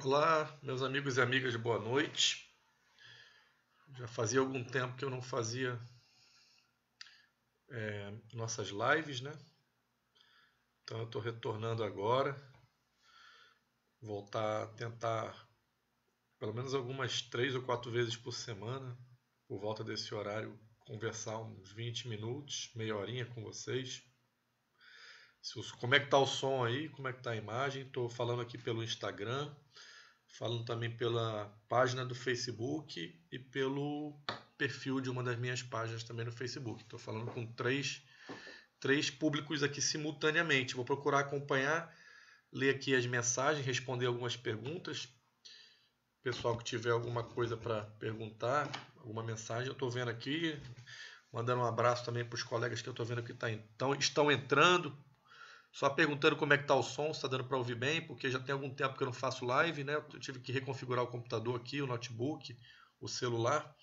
Olá, meus amigos e amigas, boa noite. Já fazia algum tempo que eu não fazia é, nossas lives, né? Então eu estou retornando agora. Voltar a tentar pelo menos algumas três ou quatro vezes por semana, por volta desse horário, conversar uns 20 minutos, meia horinha com vocês como é que tá o som aí? Como é que tá a imagem? Estou falando aqui pelo Instagram, falando também pela página do Facebook e pelo perfil de uma das minhas páginas também no Facebook. Estou falando com três, três públicos aqui simultaneamente. Vou procurar acompanhar, ler aqui as mensagens, responder algumas perguntas. Pessoal que tiver alguma coisa para perguntar, alguma mensagem, eu estou vendo aqui. Mandando um abraço também para os colegas que eu estou vendo que tá, então, estão entrando, só perguntando como é que tá o som, está dando para ouvir bem, porque já tem algum tempo que eu não faço live, né? Eu tive que reconfigurar o computador aqui, o notebook, o celular.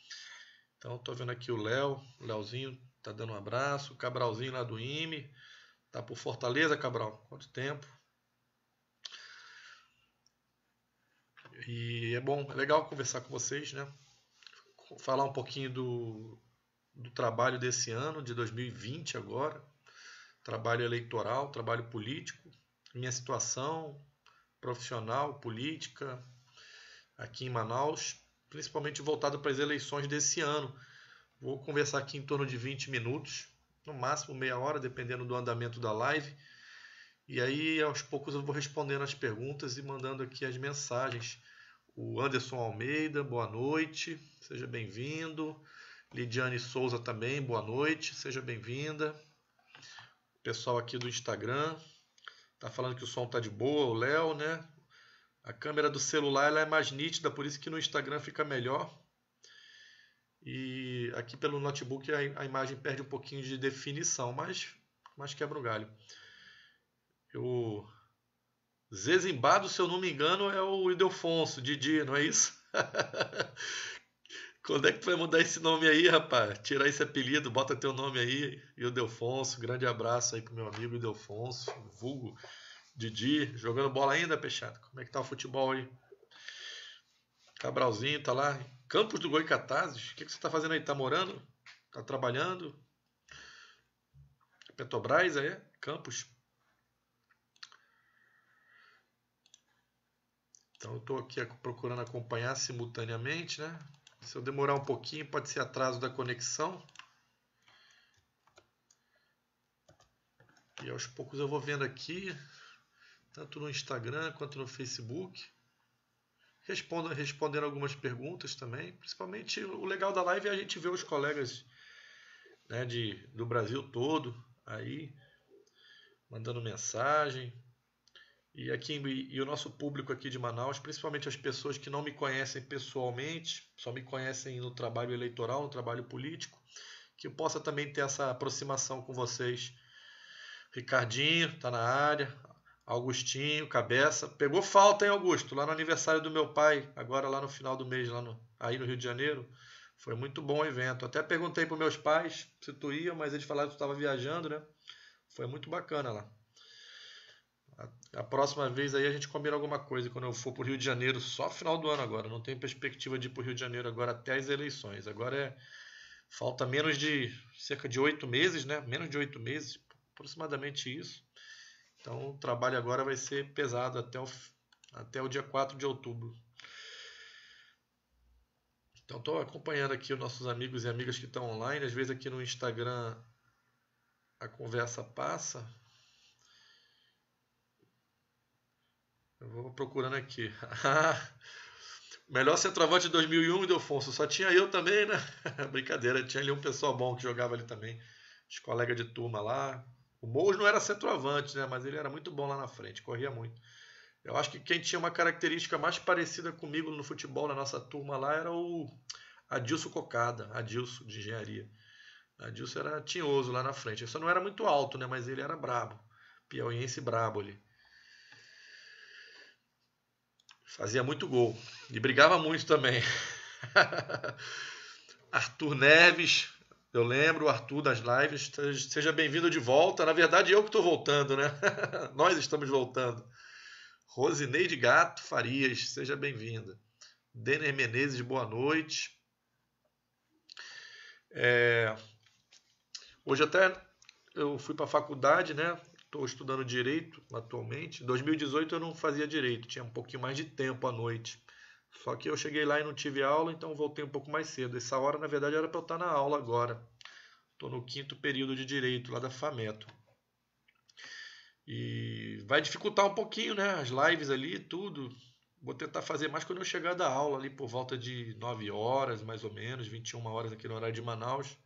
Então estou vendo aqui o Léo, o Léozinho tá dando um abraço, o Cabralzinho lá do IME, tá por Fortaleza, Cabral, quanto tempo? E é bom, é legal conversar com vocês, né? Falar um pouquinho do, do trabalho desse ano, de 2020 agora trabalho eleitoral, trabalho político, minha situação profissional, política aqui em Manaus, principalmente voltado para as eleições desse ano. Vou conversar aqui em torno de 20 minutos, no máximo meia hora, dependendo do andamento da live. E aí, aos poucos, eu vou respondendo as perguntas e mandando aqui as mensagens. O Anderson Almeida, boa noite, seja bem-vindo. Lidiane Souza também, boa noite, seja bem-vinda pessoal aqui do Instagram. Tá falando que o som tá de boa, o Léo, né? A câmera do celular ela é mais nítida, por isso que no Instagram fica melhor. E aqui pelo notebook a, imagem perde um pouquinho de definição, mas, mas quebra o galho. O Zezimbado, se eu não me engano, é o Idelfonso, Didi, não é isso? Quando é que tu vai mudar esse nome aí, rapaz? Tirar esse apelido, bota teu nome aí. E o grande abraço aí pro meu amigo Ildefonso, vulgo Didi. Jogando bola ainda, Peixado? Como é que tá o futebol aí? Cabralzinho tá lá. Campos do Goicatazes, o que, que você tá fazendo aí? Tá morando? Tá trabalhando? Petrobras aí? É? Campos? Então eu tô aqui procurando acompanhar simultaneamente, né? Se eu demorar um pouquinho, pode ser atraso da conexão. E aos poucos eu vou vendo aqui, tanto no Instagram quanto no Facebook. Respondo, respondendo algumas perguntas também. Principalmente o legal da live é a gente ver os colegas né, de, do Brasil todo aí, mandando mensagem, e aqui e o nosso público aqui de Manaus, principalmente as pessoas que não me conhecem pessoalmente, só me conhecem no trabalho eleitoral, no trabalho político, que eu possa também ter essa aproximação com vocês. Ricardinho está na área, Augustinho, cabeça. Pegou falta, hein, Augusto? Lá no aniversário do meu pai, agora lá no final do mês, lá no, aí no Rio de Janeiro. Foi muito bom o evento. Até perguntei para meus pais se tu ia, mas eles falaram que tu estava viajando, né? Foi muito bacana lá. A, próxima vez aí a gente combina alguma coisa. Quando eu for para o Rio de Janeiro, só final do ano agora. Não tem perspectiva de ir para o Rio de Janeiro agora até as eleições. Agora é falta menos de cerca de oito meses, né? Menos de oito meses, aproximadamente isso. Então o trabalho agora vai ser pesado até o, até o dia 4 de outubro. Então estou acompanhando aqui os nossos amigos e amigas que estão online. Às vezes aqui no Instagram a conversa passa. Eu vou procurando aqui. Melhor centroavante de 2001 de Alfonso. Só tinha eu também, né? Brincadeira, tinha ali um pessoal bom que jogava ali também. Os colegas de turma lá. O Mous não era centroavante, né? Mas ele era muito bom lá na frente, corria muito. Eu acho que quem tinha uma característica mais parecida comigo no futebol, na nossa turma lá, era o Adilson Cocada, Adilson de engenharia. Adilson era tinhoso lá na frente. Ele só não era muito alto, né? Mas ele era brabo. Piauiense brabo ali. Fazia muito gol. E brigava muito também. Arthur Neves, eu lembro, Arthur das lives, seja bem-vindo de volta. Na verdade, eu que estou voltando, né? Nós estamos voltando. Rosineide Gato Farias, seja bem-vinda. Denner Menezes, boa noite. É... Hoje até eu fui para a faculdade, né? estou estudando direito atualmente. Em 2018 eu não fazia direito, tinha um pouquinho mais de tempo à noite. Só que eu cheguei lá e não tive aula, então voltei um pouco mais cedo. Essa hora, na verdade, era para eu estar na aula agora. Estou no quinto período de direito lá da FAMETO. E vai dificultar um pouquinho, né? As lives ali, tudo. Vou tentar fazer mais quando eu chegar da aula ali por volta de 9 horas, mais ou menos, 21 horas aqui no horário de Manaus.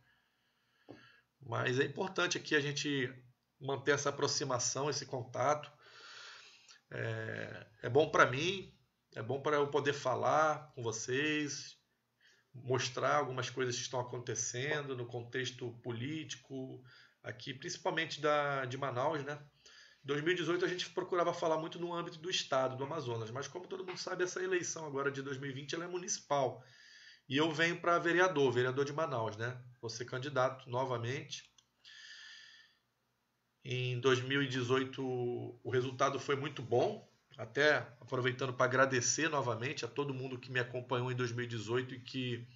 Mas é importante aqui a gente manter essa aproximação, esse contato. É, é bom para mim, é bom para eu poder falar com vocês, mostrar algumas coisas que estão acontecendo no contexto político aqui, principalmente da, de Manaus, né? 2018 a gente procurava falar muito no âmbito do estado do Amazonas, mas como todo mundo sabe, essa eleição agora de 2020 ela é municipal. E eu venho para vereador, vereador de Manaus, né? Vou ser candidato novamente. Em 2018 o resultado foi muito bom, até aproveitando para agradecer novamente a todo mundo que me acompanhou em 2018 e que,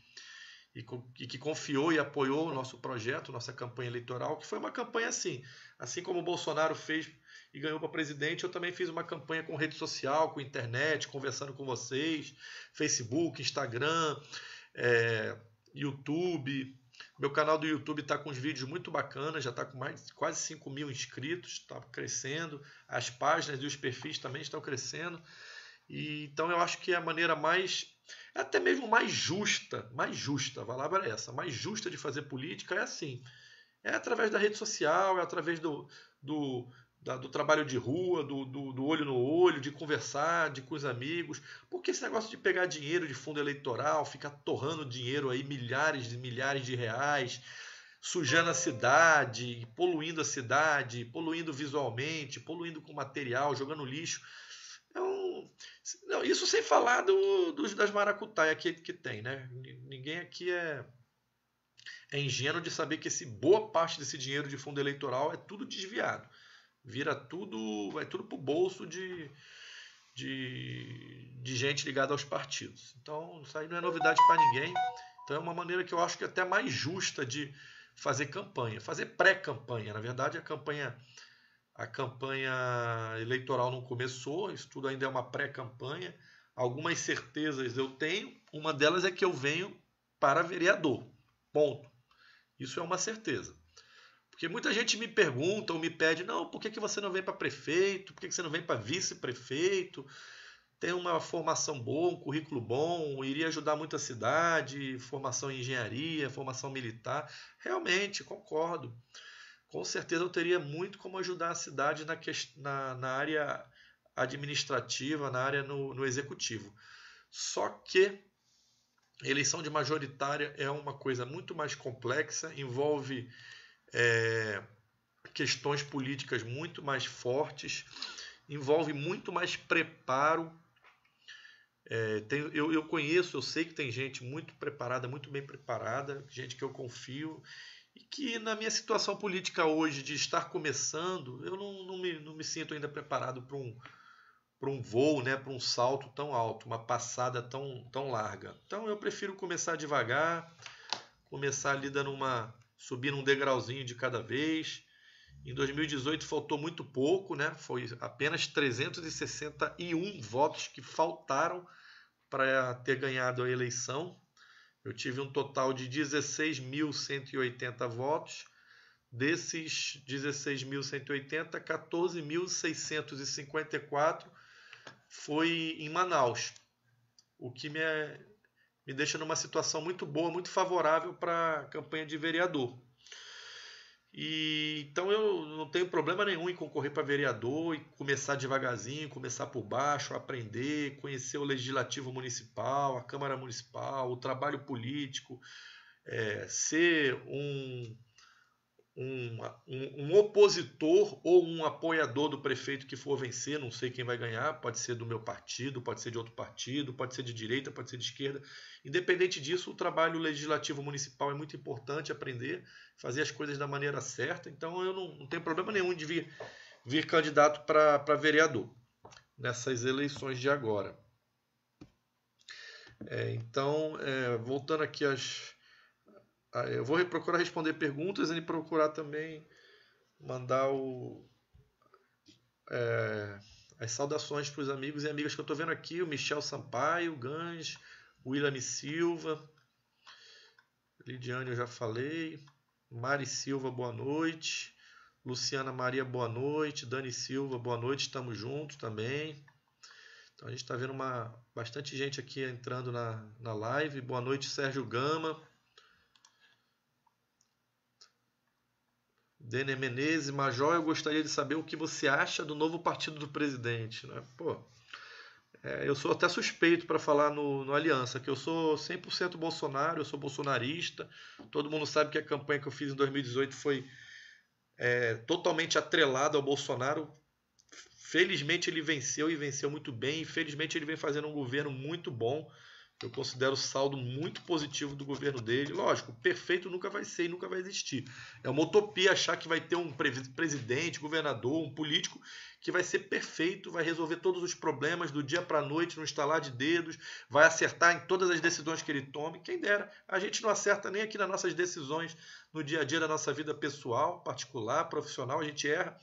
e, e, que confiou e apoiou o nosso projeto, nossa campanha eleitoral, que foi uma campanha assim, assim como o Bolsonaro fez e ganhou para presidente, eu também fiz uma campanha com rede social, com internet, conversando com vocês, Facebook, Instagram, é, YouTube, meu canal do YouTube está com uns vídeos muito bacanas, já está com mais, quase 5 mil inscritos, está crescendo. As páginas e os perfis também estão crescendo. E, então eu acho que é a maneira mais, é até mesmo mais justa, mais justa, a palavra é essa, mais justa de fazer política é assim. É através da rede social, é através do, do, da, do trabalho de rua, do, do, do, olho no olho, de conversar, de com os amigos. Porque esse negócio de pegar dinheiro de fundo eleitoral, ficar torrando dinheiro aí, milhares e milhares de reais, sujando a cidade, poluindo a cidade, poluindo visualmente, poluindo com material, jogando lixo. É não, isso sem falar do, dos, das maracutaias que, que tem, né? Ninguém aqui é, é ingênuo de saber que esse, boa parte desse dinheiro de fundo eleitoral é tudo desviado. Vira tudo, vai tudo pro bolso de, de, de gente ligada aos partidos. Então, isso aí não é novidade para ninguém. Então, é uma maneira que eu acho que é até mais justa de fazer campanha, fazer pré-campanha. Na verdade, a campanha a campanha eleitoral não começou, isso tudo ainda é uma pré-campanha. Algumas certezas eu tenho, uma delas é que eu venho para vereador. Ponto. Isso é uma certeza. Porque muita gente me pergunta ou me pede, não, por que, que você não vem para prefeito? Por que, que você não vem para vice-prefeito? Tem uma formação boa, um currículo bom, iria ajudar muito a cidade, formação em engenharia, formação militar. Realmente, concordo. Com certeza eu teria muito como ajudar a cidade na, na, na área administrativa, na área no, no executivo. Só que eleição de majoritária é uma coisa muito mais complexa, envolve é, questões políticas muito mais fortes, envolve muito mais preparo. É, tem, eu, eu conheço, eu sei que tem gente muito preparada, muito bem preparada, gente que eu confio e que na minha situação política hoje de estar começando, eu não, não, me, não me sinto ainda preparado para um, para um voo, né, para um salto tão alto, uma passada tão, tão larga. Então eu prefiro começar devagar, começar ali dando uma, subindo um degrauzinho de cada vez. Em 2018 faltou muito pouco, né? Foi apenas 361 votos que faltaram para ter ganhado a eleição. Eu tive um total de 16.180 votos. Desses 16.180, 14.654 foi em Manaus, o que me é me deixa numa situação muito boa, muito favorável para a campanha de vereador. E então eu não tenho problema nenhum em concorrer para vereador e começar devagarzinho, começar por baixo, aprender, conhecer o legislativo municipal, a Câmara Municipal, o trabalho político, é, ser um um, um, um, opositor ou um apoiador do prefeito que for vencer, não sei quem vai ganhar, pode ser do meu partido, pode ser de outro partido, pode ser de direita, pode ser de esquerda. Independente disso, o trabalho legislativo municipal é muito importante aprender, fazer as coisas da maneira certa. Então eu não, não tenho problema nenhum de vir, vir candidato para vereador nessas eleições de agora. É, então, é, voltando aqui às ah, eu vou procurar responder perguntas e procurar também mandar o, é, as saudações para os amigos e amigas que eu estou vendo aqui, o Michel Sampaio, o Gans, o William Silva, Lidiane eu já falei, Mari Silva, boa noite, Luciana Maria, boa noite, Dani Silva, boa noite, estamos juntos também. Então a gente está vendo uma, bastante gente aqui entrando na, na live. Boa noite, Sérgio Gama. Denner Menezes, Major, eu gostaria de saber o que você acha do novo partido do presidente. Né? Pô, é, eu sou até suspeito para falar no, no Aliança, que eu sou 100% Bolsonaro, eu sou bolsonarista. Todo mundo sabe que a campanha que eu fiz em 2018 foi é, totalmente atrelada ao Bolsonaro. Felizmente ele venceu e venceu muito bem. felizmente ele vem fazendo um governo muito bom eu considero o saldo muito positivo do governo dele. Lógico, perfeito nunca vai ser e nunca vai existir. É uma utopia achar que vai ter um presidente, governador, um político que vai ser perfeito, vai resolver todos os problemas do dia para a noite, no estalar de dedos, vai acertar em todas as decisões que ele tome. Quem dera, a gente não acerta nem aqui nas nossas decisões, no dia a dia da nossa vida pessoal, particular, profissional, a gente erra.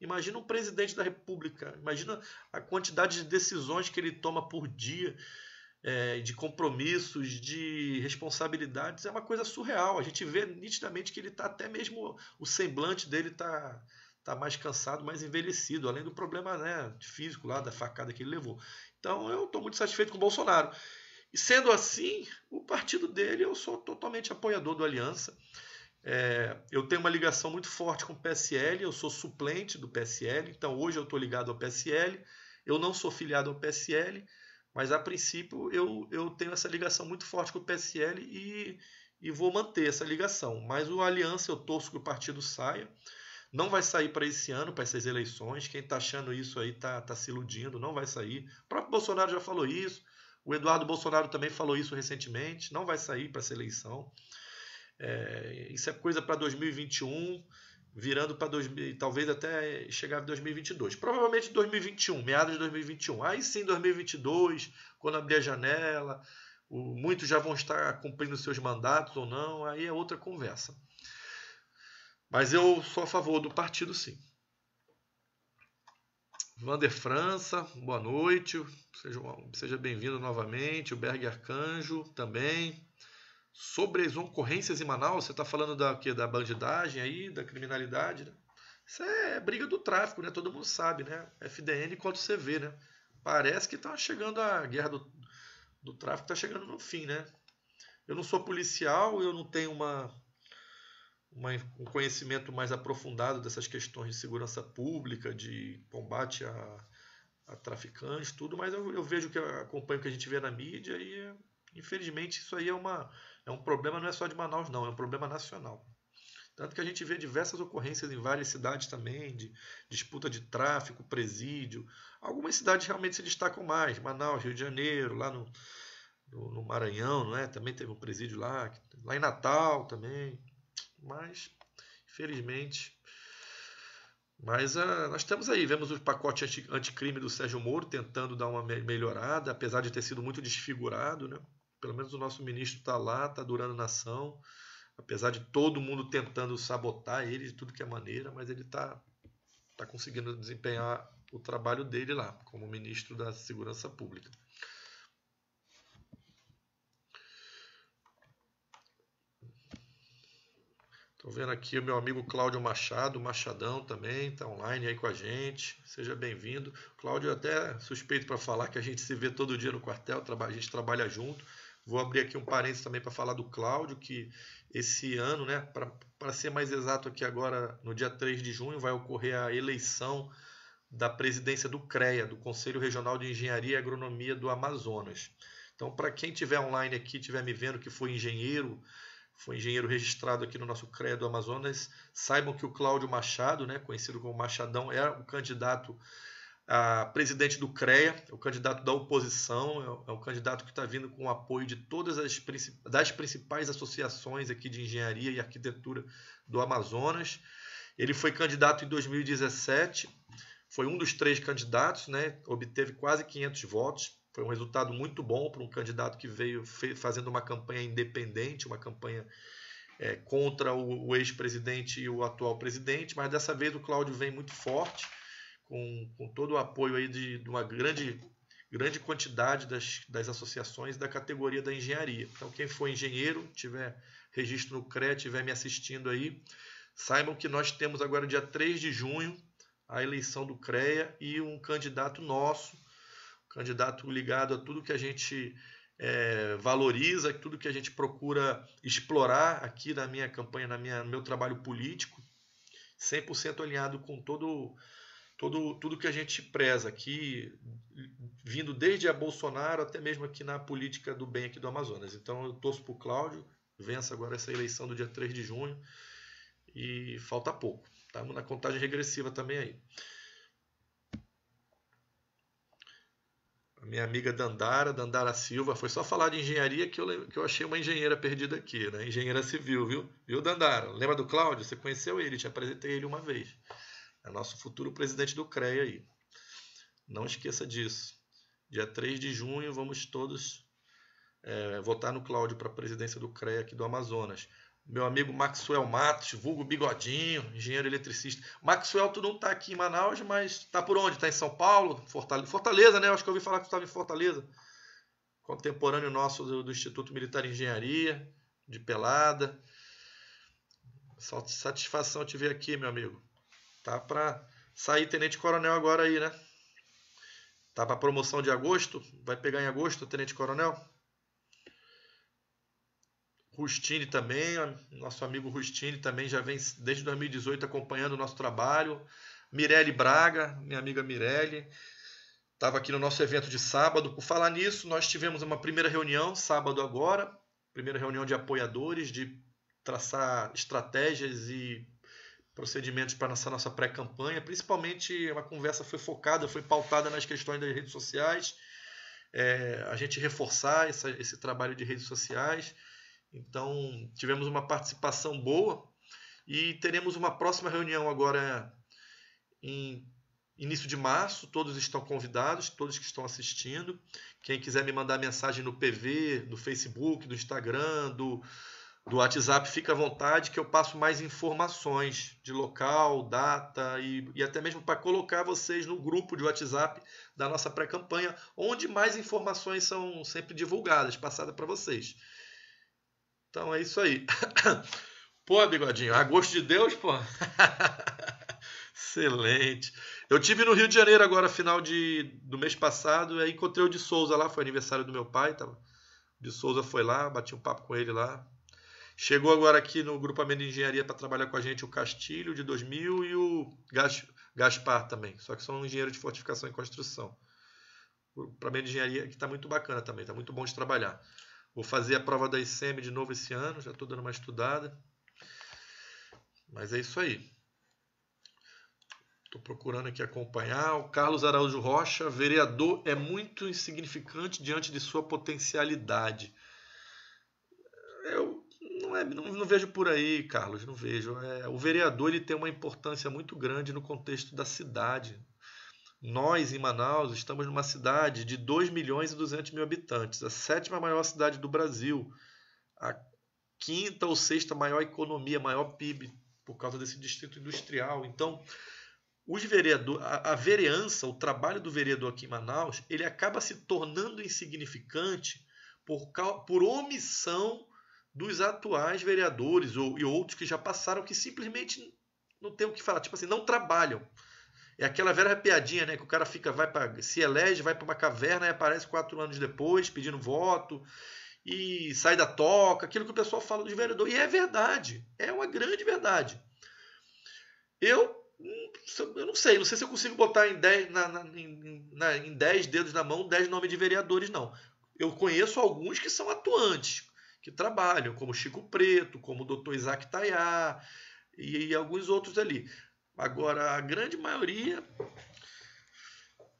Imagina um presidente da República, imagina a quantidade de decisões que ele toma por dia é, de compromissos, de responsabilidades, é uma coisa surreal. A gente vê nitidamente que ele está até mesmo o semblante dele está tá mais cansado, mais envelhecido, além do problema né, físico lá da facada que ele levou. Então eu estou muito satisfeito com o Bolsonaro. E sendo assim, o partido dele eu sou totalmente apoiador do Aliança. É, eu tenho uma ligação muito forte com o PSL, eu sou suplente do PSL, então hoje eu estou ligado ao PSL, eu não sou filiado ao PSL, mas a princípio eu, eu tenho essa ligação muito forte com o PSL e, e vou manter essa ligação. Mas o Aliança, eu torço que o partido saia. Não vai sair para esse ano, para essas eleições. Quem está achando isso aí está tá se iludindo, não vai sair. O próprio Bolsonaro já falou isso. O Eduardo Bolsonaro também falou isso recentemente. Não vai sair para essa eleição. É, isso é coisa para 2021 virando para 2000, talvez até chegar em 2022. Provavelmente 2021, meados de 2021. Aí sim, 2022, quando abrir a janela, o, muitos já vão estar cumprindo seus mandatos ou não, aí é outra conversa. Mas eu sou a favor do partido, sim. Vander França, boa noite, seja, seja bem-vindo novamente. O Berg Arcanjo também sobre as ocorrências em Manaus, você está falando da, que, da bandidagem aí, da criminalidade, né? Isso é briga do tráfico, né? Todo mundo sabe, né? FDN contra você CV, né? Parece que está chegando a guerra do, do tráfico, está chegando no fim, né? Eu não sou policial, eu não tenho uma, uma, um conhecimento mais aprofundado dessas questões de segurança pública, de combate a, a traficantes, tudo, mas eu, eu vejo que acompanho o que a gente vê na mídia e, infelizmente, isso aí é uma é um problema não é só de Manaus, não, é um problema nacional. Tanto que a gente vê diversas ocorrências em várias cidades também, de disputa de tráfico, presídio. Algumas cidades realmente se destacam mais, Manaus, Rio de Janeiro, lá no, no, no Maranhão, não é? também teve um presídio lá, lá em Natal também. Mas, infelizmente. Mas ah, nós estamos aí, vemos o pacote anti, anticrime do Sérgio Moro tentando dar uma melhorada, apesar de ter sido muito desfigurado, né? pelo menos o nosso ministro está lá, está durando na ação, apesar de todo mundo tentando sabotar ele de tudo que é maneira, mas ele está tá conseguindo desempenhar o trabalho dele lá, como ministro da Segurança Pública. Estou vendo aqui o meu amigo Cláudio Machado, Machadão também, está online aí com a gente. Seja bem-vindo. Cláudio, até suspeito para falar que a gente se vê todo dia no quartel, a gente trabalha junto. Vou abrir aqui um parênteses também para falar do Cláudio, que esse ano, né, para ser mais exato aqui agora, no dia 3 de junho, vai ocorrer a eleição da presidência do CREA, do Conselho Regional de Engenharia e Agronomia do Amazonas. Então, para quem tiver online aqui, tiver me vendo que foi engenheiro, foi engenheiro registrado aqui no nosso CREA do Amazonas, saibam que o Cláudio Machado, né, conhecido como Machadão, é o candidato a presidente do CREA, é o candidato da oposição, é um é candidato que está vindo com o apoio de todas as das principais associações aqui de engenharia e arquitetura do Amazonas. Ele foi candidato em 2017, foi um dos três candidatos, né? obteve quase 500 votos. Foi um resultado muito bom para um candidato que veio fazendo uma campanha independente, uma campanha é, contra o, o ex-presidente e o atual presidente, mas dessa vez o Cláudio vem muito forte com, com todo o apoio aí de, de uma grande, grande quantidade das, das associações da categoria da engenharia. Então, quem for engenheiro, tiver registro no CRE, tiver me assistindo aí, saibam que nós temos agora, dia 3 de junho, a eleição do CREA e um candidato nosso, um candidato ligado a tudo que a gente é, valoriza, tudo que a gente procura explorar aqui na minha campanha, na minha, no meu trabalho político, 100% alinhado com todo todo, tudo que a gente preza aqui, vindo desde a Bolsonaro até mesmo aqui na política do bem aqui do Amazonas. Então eu torço para o Cláudio, vença agora essa eleição do dia 3 de junho e falta pouco. Estamos tá? na contagem regressiva também aí. minha amiga Dandara, Dandara Silva, foi só falar de engenharia que eu, que eu achei uma engenheira perdida aqui, né? Engenheira civil, viu? Viu, Dandara? Lembra do Cláudio? Você conheceu ele, te apresentei ele uma vez. É nosso futuro presidente do CREA aí. Não esqueça disso. Dia 3 de junho vamos todos é, votar no Cláudio para a presidência do CREA aqui do Amazonas. Meu amigo Maxwell Matos, vulgo Bigodinho, engenheiro eletricista. Maxwell, tu não está aqui em Manaus, mas está por onde? Está em São Paulo? Fortaleza, Fortaleza né? acho que eu ouvi falar que tu estava em Fortaleza. Contemporâneo nosso do, do Instituto Militar de Engenharia, de Pelada. Satisfação te ver aqui, meu amigo. Tá para sair tenente-coronel agora aí, né? Tá para promoção de agosto, vai pegar em agosto tenente-coronel. Rustini também, nosso amigo Rustini também já vem desde 2018 acompanhando o nosso trabalho. Mirelle Braga, minha amiga Mirelle, estava aqui no nosso evento de sábado. Por falar nisso, nós tivemos uma primeira reunião, sábado agora, primeira reunião de apoiadores, de traçar estratégias e procedimentos para essa nossa pré-campanha. Principalmente a conversa foi focada, foi pautada nas questões das redes sociais, é, a gente reforçar essa, esse trabalho de redes sociais. Então, tivemos uma participação boa e teremos uma próxima reunião agora em início de março. Todos estão convidados, todos que estão assistindo. Quem quiser me mandar mensagem no PV, no Facebook, no Instagram, do, do WhatsApp, fica à vontade que eu passo mais informações de local, data e, e até mesmo para colocar vocês no grupo de WhatsApp da nossa pré-campanha, onde mais informações são sempre divulgadas, passadas para vocês. Então é isso aí. Pô, bigodinho, a gosto de Deus, pô. Excelente. Eu tive no Rio de Janeiro agora, final de, do mês passado, aí encontrei o de Souza lá, foi aniversário do meu pai, tava. De Souza foi lá, bati um papo com ele lá, Chegou agora aqui no grupamento de engenharia para trabalhar com a gente o Castilho de 2000 e o Gaspar também, só que são engenheiros de fortificação e construção. para grupamento engenharia que está muito bacana também, está muito bom de trabalhar. Vou fazer a prova da ICM de novo esse ano, já estou dando uma estudada. Mas é isso aí. Estou procurando aqui acompanhar. O Carlos Araújo Rocha, vereador é muito insignificante diante de sua potencialidade. Não, é, não, não, vejo por aí, Carlos, não vejo. É, o vereador ele tem uma importância muito grande no contexto da cidade. Nós, em Manaus, estamos numa cidade de 2 milhões e 200 mil habitantes, a sétima maior cidade do Brasil, a quinta ou sexta maior economia, maior PIB, por causa desse distrito industrial. Então, os vereador, a, a vereança, o trabalho do vereador aqui em Manaus, ele acaba se tornando insignificante por, por omissão dos atuais vereadores ou, e outros que já passaram que simplesmente não tem o que falar, tipo assim, não trabalham. É aquela velha piadinha, né? Que o cara fica, vai para se elege, vai para uma caverna e aparece quatro anos depois pedindo voto e sai da toca, aquilo que o pessoal fala dos vereadores. E é verdade, é uma grande verdade. Eu, eu não sei, não sei se eu consigo botar em dez na, na, na, em 10 dedos na mão 10 nomes de vereadores, não. Eu conheço alguns que são atuantes, que trabalham, como Chico Preto, como o Dr. Isaac Tayá e, e alguns outros ali. Agora, a grande maioria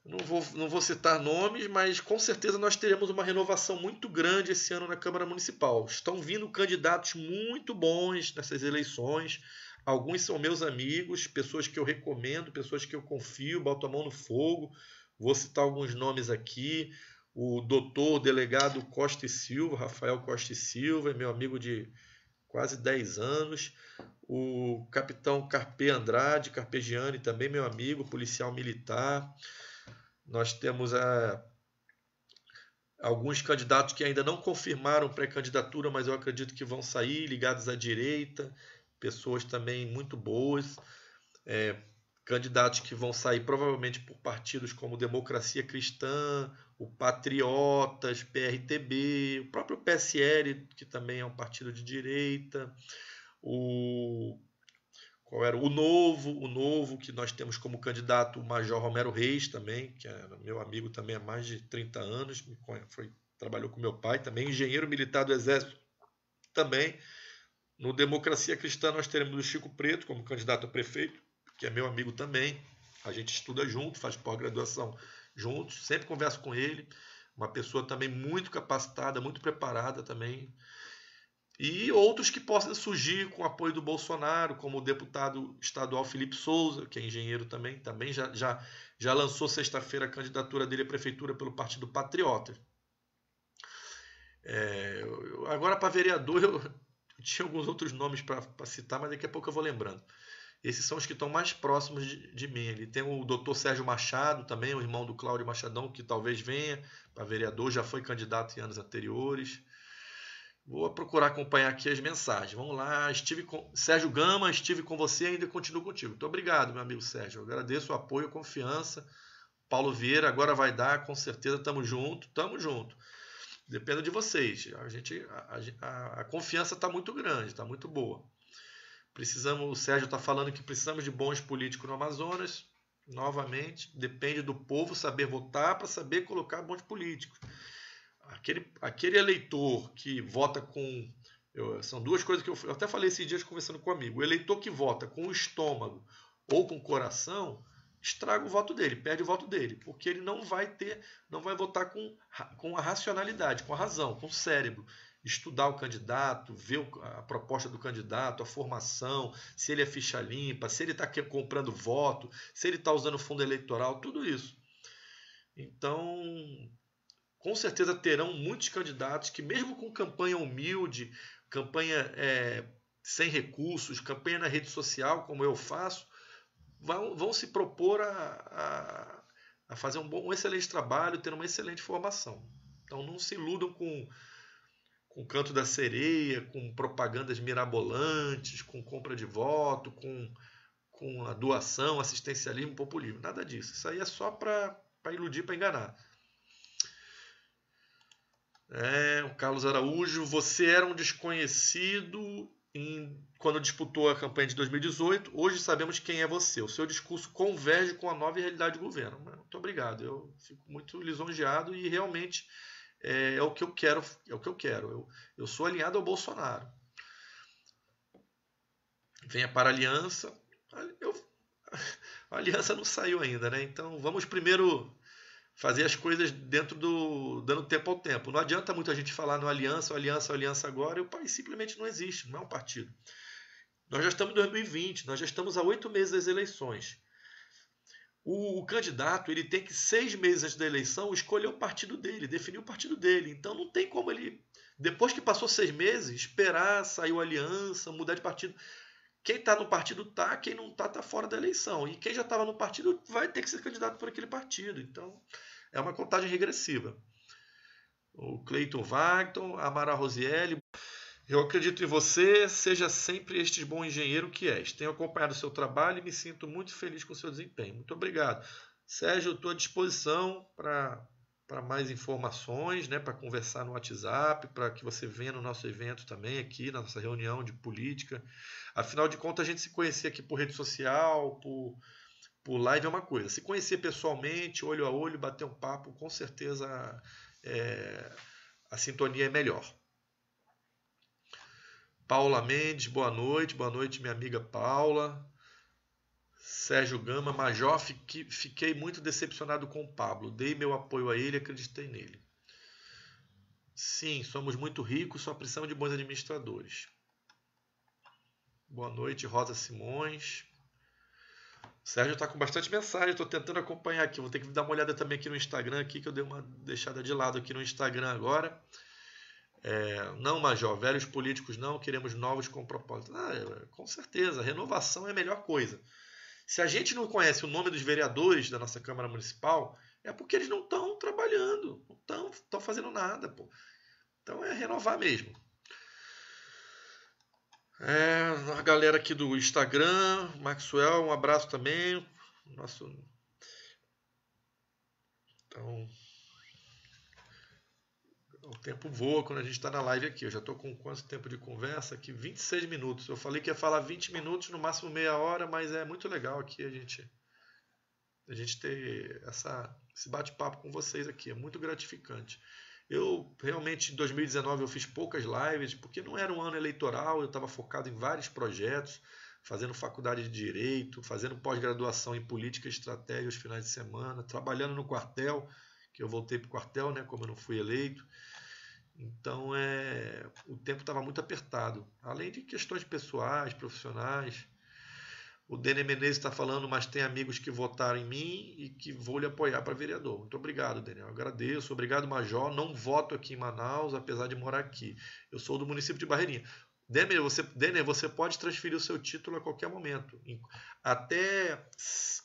não vou, não vou citar nomes, mas com certeza nós teremos uma renovação muito grande esse ano na Câmara Municipal. Estão vindo candidatos muito bons nessas eleições. Alguns são meus amigos, pessoas que eu recomendo, pessoas que eu confio, boto a mão no fogo. Vou citar alguns nomes aqui o doutor delegado Costa e Silva, Rafael Costa e Silva, meu amigo de quase 10 anos, o capitão Carpe Andrade, Carpegiani, também meu amigo, policial militar. Nós temos a, ah, alguns candidatos que ainda não confirmaram pré-candidatura, mas eu acredito que vão sair ligados à direita, pessoas também muito boas. É, candidatos que vão sair provavelmente por partidos como Democracia Cristã, o Patriotas, PRTB, o próprio PSL, que também é um partido de direita, o qual era o novo, o novo que nós temos como candidato o Major Romero Reis também, que é meu amigo também há mais de 30 anos, foi trabalhou com meu pai também, engenheiro militar do Exército também. No Democracia Cristã nós teremos o Chico Preto como candidato a prefeito, que é meu amigo também. A gente estuda junto, faz pós-graduação juntos, sempre converso com ele. Uma pessoa também muito capacitada, muito preparada também. E outros que possam surgir com o apoio do Bolsonaro, como o deputado estadual Felipe Souza, que é engenheiro também, também já, já, já lançou sexta-feira a candidatura dele à prefeitura pelo Partido Patriota. É, agora, para vereador, eu, eu tinha alguns outros nomes para citar, mas daqui a pouco eu vou lembrando. Esses são os que estão mais próximos de, de mim. Ele tem o doutor Sérgio Machado, também, o irmão do Cláudio Machadão, que talvez venha para vereador, já foi candidato em anos anteriores. Vou procurar acompanhar aqui as mensagens. Vamos lá, estive com... Sérgio Gama, estive com você e ainda continuo contigo. Muito obrigado, meu amigo Sérgio. Eu agradeço o apoio, a confiança. Paulo Vieira agora vai dar, com certeza. Tamo junto, tamo junto. Depende de vocês. A gente, a, a, a confiança está muito grande, está muito boa. Precisamos, o Sérgio está falando que precisamos de bons políticos no Amazonas. Novamente, depende do povo saber votar para saber colocar bons políticos. Aquele, aquele eleitor que vota com. Eu, são duas coisas que eu, eu, até falei esses dias conversando com um amigo. O eleitor que vota com o estômago ou com o coração estraga o voto dele, perde o voto dele, porque ele não vai ter, não vai votar com, com a racionalidade, com a razão, com o cérebro estudar o candidato, ver a proposta do candidato, a formação, se ele é ficha limpa, se ele está comprando voto, se ele está usando fundo eleitoral, tudo isso. Então, com certeza terão muitos candidatos que, mesmo com campanha humilde, campanha é, sem recursos, campanha na rede social, como eu faço, vão, vão se propor a, a, a fazer um, bom, um excelente trabalho, ter uma excelente formação. Então, não se iludam com com canto da sereia, com propagandas mirabolantes, com compra de voto, com, com a doação, assistencialismo, populismo. Nada disso. Isso aí é só para iludir, para enganar. É, o Carlos Araújo, você era um desconhecido em, quando disputou a campanha de 2018. Hoje sabemos quem é você. O seu discurso converge com a nova realidade do governo. Muito obrigado. Eu fico muito lisonjeado e realmente é, é, o que eu quero, é o que eu quero. Eu, eu sou alinhado ao Bolsonaro. Venha para a aliança. Eu, a aliança não saiu ainda, né? Então vamos primeiro fazer as coisas dentro do. dando tempo ao tempo. Não adianta muita gente falar no aliança, aliança, aliança agora, e o país simplesmente não existe, não é um partido. Nós já estamos em 2020, nós já estamos a oito meses das eleições o, o, candidato ele tem que seis meses antes da eleição escolher o partido dele, definir o partido dele. Então não tem como ele, depois que passou seis meses, esperar, sair aliança, mudar de partido. Quem está no partido tá, quem não tá tá fora da eleição. E quem já estava no partido vai ter que ser candidato por aquele partido. Então é uma contagem regressiva. O Cleiton a Mara Rosielli. Eu acredito em você, seja sempre este bom engenheiro que és. Tenho acompanhado o seu trabalho e me sinto muito feliz com o seu desempenho. Muito obrigado. Sérgio, estou à disposição para mais informações, né, para conversar no WhatsApp, para que você venha no nosso evento também aqui, na nossa reunião de política. Afinal de contas, a gente se conhecer aqui por rede social, por, por live é uma coisa. Se conhecer pessoalmente, olho a olho, bater um papo, com certeza é, a sintonia é melhor. Paula Mendes, boa noite. Boa noite, minha amiga Paula. Sérgio Gama, Major, fiquei muito decepcionado com o Pablo. Dei meu apoio a ele acreditei nele. Sim, somos muito ricos, só precisamos de bons administradores. Boa noite, Rosa Simões. O Sérgio está com bastante mensagem, estou tentando acompanhar aqui. Vou ter que dar uma olhada também aqui no Instagram, aqui, que eu dei uma deixada de lado aqui no Instagram agora. É, não, Major, velhos políticos não, queremos novos com propósito. Ah, é, com certeza, renovação é a melhor coisa. Se a gente não conhece o nome dos vereadores da nossa Câmara Municipal, é porque eles não estão trabalhando, não estão fazendo nada. Pô. Então é renovar mesmo. É, a galera aqui do Instagram, Maxwell, um abraço também. Nosso... Então, o tempo voa quando a gente está na live aqui. Eu já estou com quanto tempo de conversa aqui? 26 minutos. Eu falei que ia falar 20 minutos, no máximo meia hora, mas é muito legal aqui a gente a gente ter essa, esse bate-papo com vocês aqui. É muito gratificante. Eu realmente em 2019 eu fiz poucas lives, porque não era um ano eleitoral, eu estava focado em vários projetos, fazendo faculdade de direito, fazendo pós-graduação em política e estratégia os finais de semana, trabalhando no quartel, que eu voltei para o quartel, né, como eu não fui eleito. Então, é, o tempo estava muito apertado. Além de questões pessoais, profissionais. O Dene Menezes está falando, mas tem amigos que votaram em mim e que vou lhe apoiar para vereador. Muito obrigado, Daniel. Agradeço. Obrigado, Major. Não voto aqui em Manaus, apesar de morar aqui. Eu sou do município de Barreirinha. Denner, você, Denner, você pode transferir o seu título a qualquer momento. Até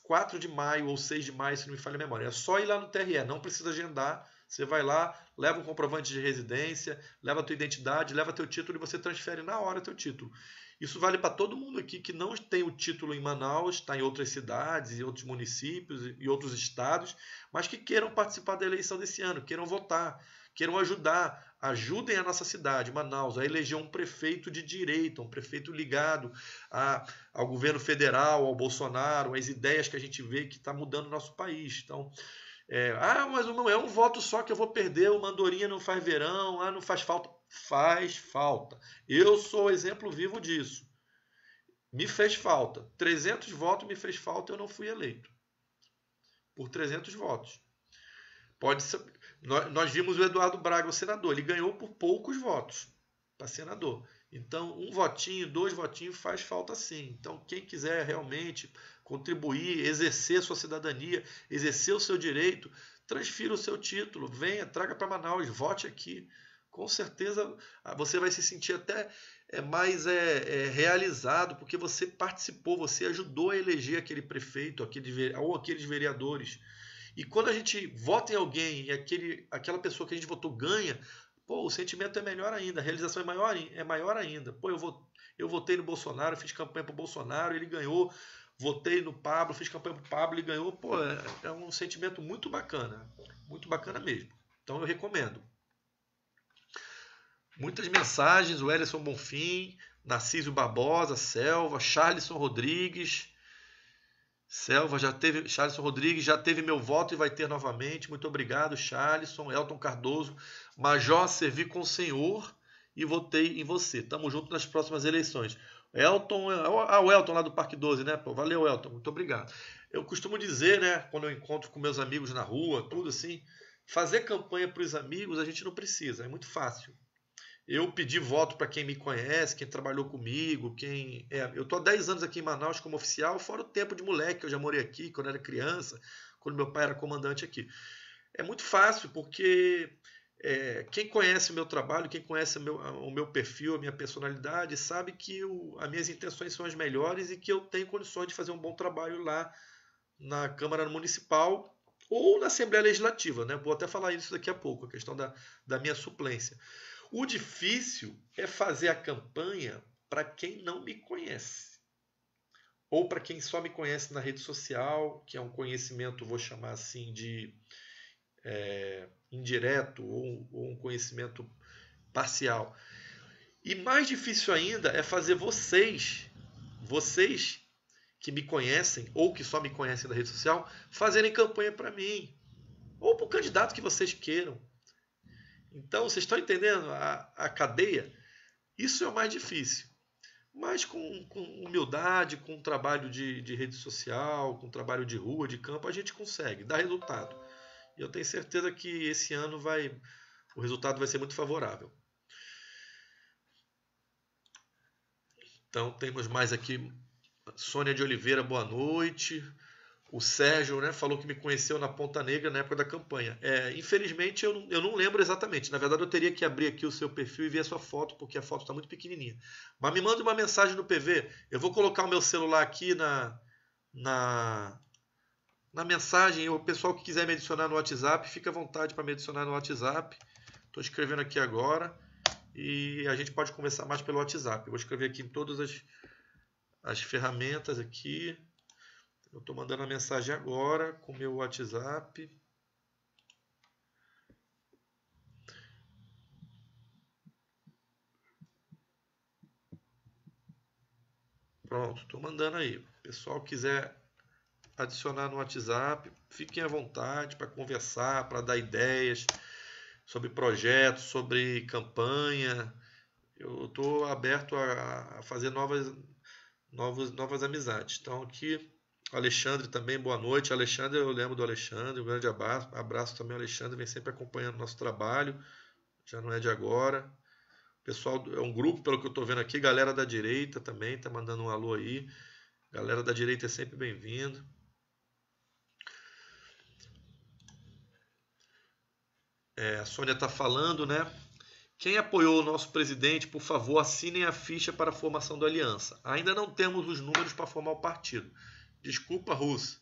4 de maio ou 6 de maio, se não me falha a memória. É só ir lá no TRE, não precisa agendar você vai lá, leva um comprovante de residência, leva a tua identidade, leva teu título e você transfere na hora teu título. Isso vale para todo mundo aqui que não tem o título em Manaus, está em outras cidades, em outros municípios e outros estados, mas que queiram participar da eleição desse ano, queiram votar, queiram ajudar, ajudem a nossa cidade, Manaus, a eleger um prefeito de direita, um prefeito ligado a, ao governo federal, ao Bolsonaro, às ideias que a gente vê que está mudando o nosso país. Então, é, ah, mas não é um voto só que eu vou perder, o Mandorinha não faz verão, ah, não faz falta. Faz falta. Eu sou exemplo vivo disso. Me fez falta. 300 votos me fez falta, eu não fui eleito. Por 300 votos. Pode ser... nós, nós vimos o Eduardo Braga, o senador, ele ganhou por poucos votos para senador. Então, um votinho, dois votinhos faz falta sim. Então, quem quiser realmente contribuir, exercer sua cidadania, exercer o seu direito, transfira o seu título, venha, traga para Manaus, vote aqui. Com certeza ah, você vai se sentir até é, mais é, é, realizado, porque você participou, você ajudou a eleger aquele prefeito aquele, ou aqueles vereadores. E quando a gente vota em alguém e aquele, aquela pessoa que a gente votou ganha, pô, o sentimento é melhor ainda, a realização é maior, é maior ainda. Pô, eu, vou, eu votei no Bolsonaro, fiz campanha para o Bolsonaro, ele ganhou, votei no Pablo, fiz campanha pro Pablo e ganhou, pô, é, é um sentimento muito bacana, muito bacana mesmo. Então eu recomendo. Muitas mensagens, o Ellison Bonfim, Narciso Barbosa, Selva, Charlison Rodrigues. Selva já teve, Charlison Rodrigues já teve meu voto e vai ter novamente. Muito obrigado, Charlison, Elton Cardoso. Major, servi com o senhor e votei em você. Tamo junto nas próximas eleições. Elton, é, ah, o Elton lá do Parque 12, né? Pô, valeu, Elton, muito obrigado. Eu costumo dizer, né, quando eu encontro com meus amigos na rua, tudo assim, fazer campanha para os amigos a gente não precisa, é muito fácil. Eu pedi voto para quem me conhece, quem trabalhou comigo, quem. É, eu tô há 10 anos aqui em Manaus como oficial, fora o tempo de moleque, que eu já morei aqui quando era criança, quando meu pai era comandante aqui. É muito fácil, porque é, quem conhece o meu trabalho, quem conhece o meu, o meu perfil, a minha personalidade, sabe que eu, as minhas intenções são as melhores e que eu tenho condições de fazer um bom trabalho lá na Câmara Municipal ou na Assembleia Legislativa. Né? Vou até falar isso daqui a pouco, a questão da, da minha suplência. O difícil é fazer a campanha para quem não me conhece. Ou para quem só me conhece na rede social, que é um conhecimento, vou chamar assim, de. É, indireto ou, ou um conhecimento parcial. E mais difícil ainda é fazer vocês, vocês que me conhecem ou que só me conhecem da rede social, fazerem campanha para mim ou para o candidato que vocês queiram. Então, vocês estão entendendo a, a cadeia? Isso é o mais difícil. Mas com, com humildade, com trabalho de, de rede social, com trabalho de rua, de campo, a gente consegue, dá resultado. E eu tenho certeza que esse ano vai, o resultado vai ser muito favorável. Então temos mais aqui Sônia de Oliveira, boa noite. O Sérgio né, falou que me conheceu na Ponta Negra na época da campanha. É, infelizmente eu não, eu não lembro exatamente. Na verdade, eu teria que abrir aqui o seu perfil e ver a sua foto, porque a foto está muito pequenininha. Mas me manda uma mensagem no PV. Eu vou colocar o meu celular aqui na, na, na mensagem, o pessoal que quiser me adicionar no WhatsApp, fica à vontade para me adicionar no WhatsApp. Estou escrevendo aqui agora e a gente pode conversar mais pelo WhatsApp. vou escrever aqui em todas as, as ferramentas aqui. Eu estou mandando a mensagem agora com o meu WhatsApp. Pronto, estou mandando aí. O pessoal quiser adicionar no WhatsApp. Fiquem à vontade para conversar, para dar ideias sobre projetos, sobre campanha. Eu estou aberto a, fazer novas, novas, novas amizades. Então, aqui, Alexandre também, boa noite. Alexandre, eu lembro do Alexandre, um grande abraço, abraço também ao Alexandre, vem sempre acompanhando o nosso trabalho, já não é de agora. Pessoal, é um grupo, pelo que eu estou vendo aqui, galera da direita também, está mandando um alô aí. Galera da direita é sempre bem-vindo. É, a Sônia está falando, né? Quem apoiou o nosso presidente, por favor, assinem a ficha para a formação da aliança. Ainda não temos os números para formar o partido. Desculpa, Russo,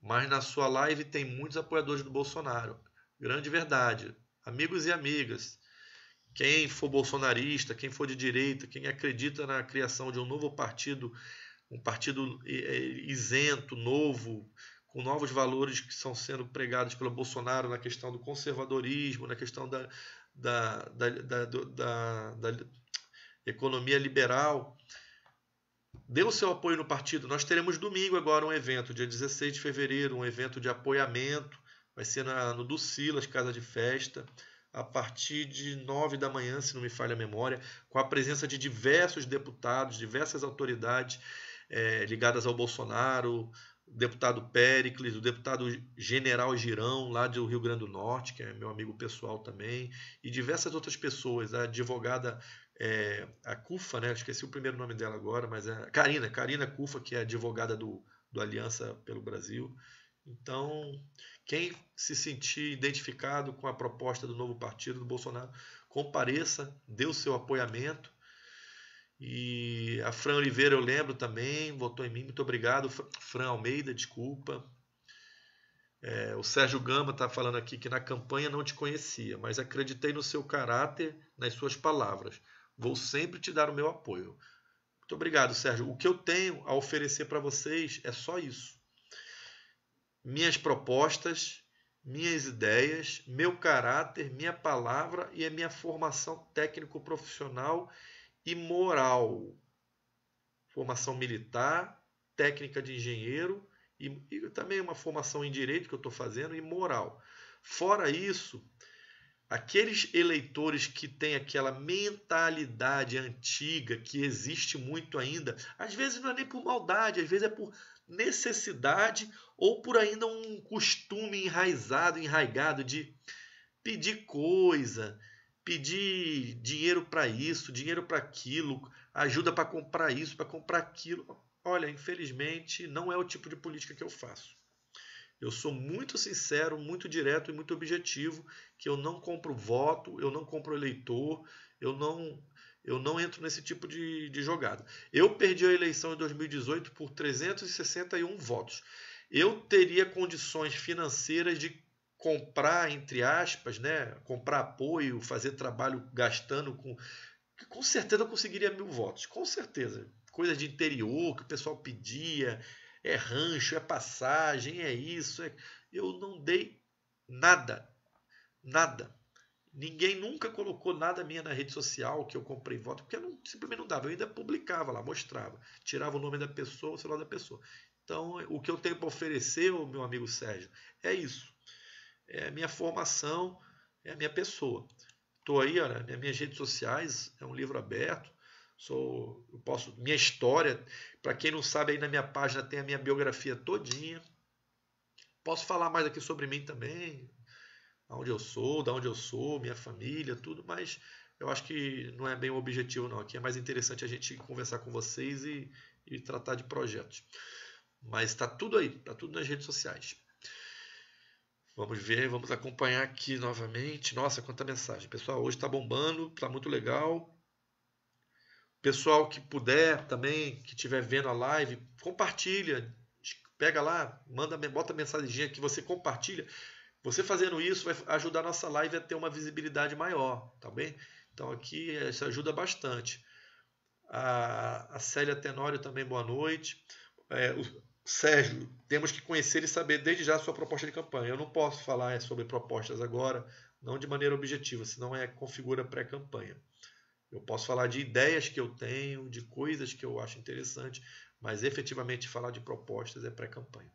mas na sua live tem muitos apoiadores do Bolsonaro. Grande verdade. Amigos e amigas, quem for bolsonarista, quem for de direita, quem acredita na criação de um novo partido, um partido é, é, isento, novo, com novos valores que são sendo pregados pelo Bolsonaro na questão do conservadorismo, na questão da, da, da, da economia liberal. Dê o seu apoio no partido. Nós teremos domingo agora um evento, dia 16 de fevereiro, um evento de apoiamento. Vai ser na, no Ducilas, Casa de Festa, a partir de 9 da manhã, se não me falha a memória, com a presença de diversos deputados, diversas autoridades é, ligadas ao Bolsonaro, o deputado Péricles, o deputado General Girão, lá do Rio Grande do Norte, que é meu amigo pessoal também, e diversas outras pessoas, a advogada é, a Cufa, né? esqueci o primeiro nome dela agora, mas é Karina, Karina Cufa, que é advogada do, do Aliança pelo Brasil. Então, quem se sentir identificado com a proposta do novo partido do Bolsonaro, compareça, dê o seu apoiamento e a Fran Oliveira, eu lembro também, votou em mim, muito obrigado. Fran Almeida, desculpa. É, o Sérgio Gama está falando aqui que na campanha não te conhecia, mas acreditei no seu caráter, nas suas palavras. Vou sempre te dar o meu apoio. Muito obrigado, Sérgio. O que eu tenho a oferecer para vocês é só isso: minhas propostas, minhas ideias, meu caráter, minha palavra e a minha formação técnico-profissional e moral. Formação militar, técnica de engenheiro e, e também uma formação em direito que eu estou fazendo e moral. Fora isso, aqueles eleitores que têm aquela mentalidade antiga que existe muito ainda, às vezes não é nem por maldade, às vezes é por necessidade ou por ainda um costume enraizado, enraigado de pedir coisa, pedir dinheiro para isso, dinheiro para aquilo, ajuda para comprar isso, para comprar aquilo. Olha, infelizmente, não é o tipo de política que eu faço. Eu sou muito sincero, muito direto e muito objetivo, que eu não compro voto, eu não compro eleitor, eu não eu não entro nesse tipo de, de jogada. Eu perdi a eleição em 2018 por 361 votos. Eu teria condições financeiras de comprar, entre aspas, né? comprar apoio, fazer trabalho gastando com. Com certeza eu conseguiria mil votos, com certeza. Coisas de interior que o pessoal pedia, é rancho, é passagem, é isso. É... Eu não dei nada, nada. Ninguém nunca colocou nada minha na rede social que eu comprei voto, porque não, simplesmente não dava. Eu ainda publicava lá, mostrava, tirava o nome da pessoa, o celular da pessoa. Então, o que eu tenho para oferecer, meu amigo Sérgio, é isso é a minha formação, é a minha pessoa. Estou aí, olha, minhas redes sociais, é um livro aberto, sou, eu posso, minha história, para quem não sabe, aí na minha página tem a minha biografia todinha. Posso falar mais aqui sobre mim também, onde eu sou, da onde eu sou, minha família, tudo, mas eu acho que não é bem o objetivo não. Aqui é mais interessante a gente conversar com vocês e, e tratar de projetos. Mas está tudo aí, está tudo nas redes sociais. Vamos ver, vamos acompanhar aqui novamente. Nossa, quanta mensagem. Pessoal, hoje está bombando, está muito legal. Pessoal que puder também, que estiver vendo a live, compartilha. Pega lá, manda, bota mensagem que você compartilha. Você fazendo isso vai ajudar a nossa live a ter uma visibilidade maior, tá bem? Então aqui isso ajuda bastante. A, a Célia Tenório também, boa noite. É, Sérgio, temos que conhecer e saber desde já sua proposta de campanha. Eu não posso falar é, sobre propostas agora, não de maneira objetiva, senão é configura pré-campanha. Eu posso falar de ideias que eu tenho, de coisas que eu acho interessante, mas efetivamente falar de propostas é pré-campanha.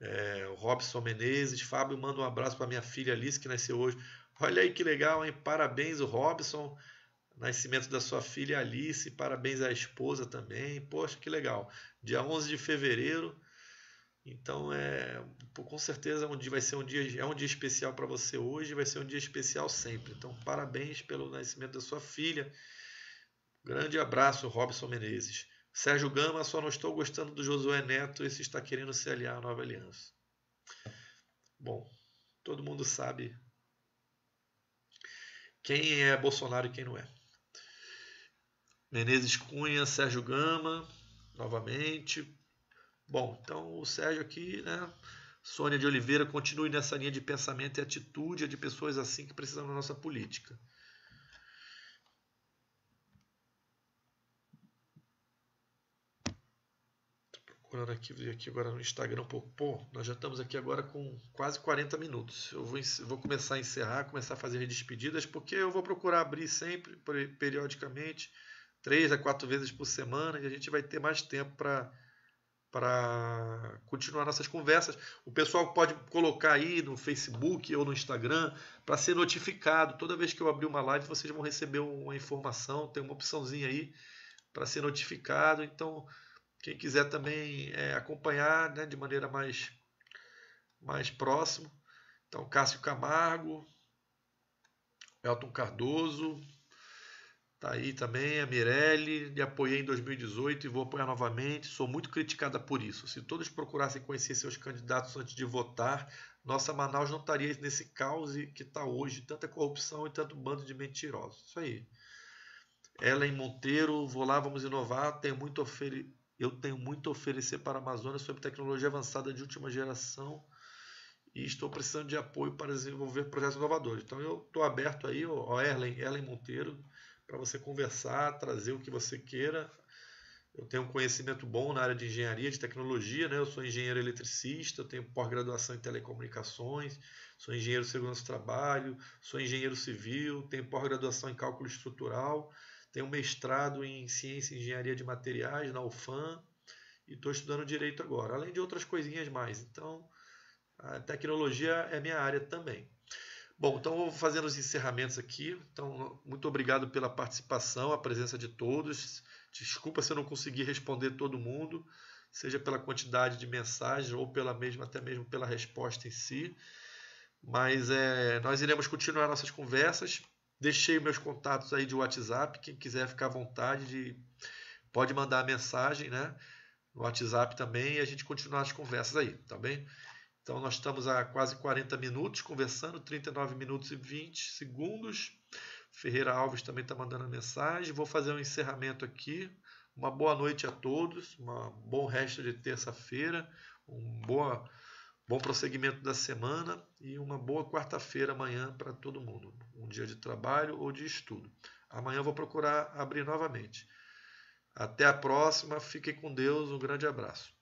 É, Robson Menezes, Fábio, manda um abraço para minha filha Alice, que nasceu hoje. Olha aí que legal, hein? Parabéns, o Robson. Nascimento da sua filha Alice, parabéns à esposa também. Poxa, que legal. Dia 11 de fevereiro. Então é, com certeza é um dia, vai ser um dia, é um dia especial para você hoje, vai ser um dia especial sempre. Então parabéns pelo nascimento da sua filha. Grande abraço, Robson Menezes. Sérgio Gama, só não estou gostando do Josué Neto, e se está querendo se aliar à nova aliança. Bom, todo mundo sabe quem é Bolsonaro e quem não é. Menezes Cunha, Sérgio Gama, novamente. Bom, então o Sérgio aqui, né? Sônia de Oliveira, continue nessa linha de pensamento e atitude é de pessoas assim que precisam da nossa política. Estou procurando aqui, aqui agora no Instagram um pouco. Pô, nós já estamos aqui agora com quase 40 minutos. Eu vou, vou começar a encerrar, começar a fazer despedidas, porque eu vou procurar abrir sempre, periodicamente três a quatro vezes por semana e a gente vai ter mais tempo para para continuar nossas conversas. O pessoal pode colocar aí no Facebook ou no Instagram para ser notificado. Toda vez que eu abrir uma live, vocês vão receber uma informação, tem uma opçãozinha aí para ser notificado. Então, quem quiser também é, acompanhar né, de maneira mais, mais próxima. Então, Cássio Camargo, Elton Cardoso, Tá aí também a Mirelle, me apoiei em 2018 e vou apoiar novamente. Sou muito criticada por isso. Se todos procurassem conhecer seus candidatos antes de votar, nossa Manaus não estaria nesse caos que está hoje, tanta corrupção e tanto bando de mentirosos. Isso aí. Ellen Monteiro, vou lá, vamos inovar. Tenho muito ofere... Eu tenho muito a oferecer para a Amazônia sobre tecnologia avançada de última geração e estou precisando de apoio para desenvolver projetos inovadores. Então eu estou aberto aí, ó, Erlen, Ellen Monteiro para você conversar, trazer o que você queira. Eu tenho um conhecimento bom na área de engenharia, de tecnologia, né? Eu sou engenheiro eletricista, tenho pós-graduação em telecomunicações, sou engenheiro de segurança do trabalho, sou engenheiro civil, tenho pós-graduação em cálculo estrutural, tenho mestrado em ciência e engenharia de materiais na UFAM e estou estudando direito agora, além de outras coisinhas mais. Então, a tecnologia é minha área também. Bom, então vou fazendo os encerramentos aqui. Então, muito obrigado pela participação, a presença de todos. Desculpa se eu não consegui responder todo mundo, seja pela quantidade de mensagens ou pela mesma, até mesmo pela resposta em si. Mas é, nós iremos continuar nossas conversas. Deixei meus contatos aí de WhatsApp. Quem quiser ficar à vontade de, pode mandar a mensagem, né? No WhatsApp também e a gente continuar as conversas aí, tá bem? Então nós estamos a quase 40 minutos conversando, 39 minutos e 20 segundos. Ferreira Alves também está mandando mensagem. Vou fazer um encerramento aqui. Uma boa noite a todos, um bom resto de terça-feira, um boa, bom prosseguimento da semana e uma boa quarta-feira amanhã para todo mundo. Um dia de trabalho ou de estudo. Amanhã vou procurar abrir novamente. Até a próxima, fiquem com Deus, um grande abraço.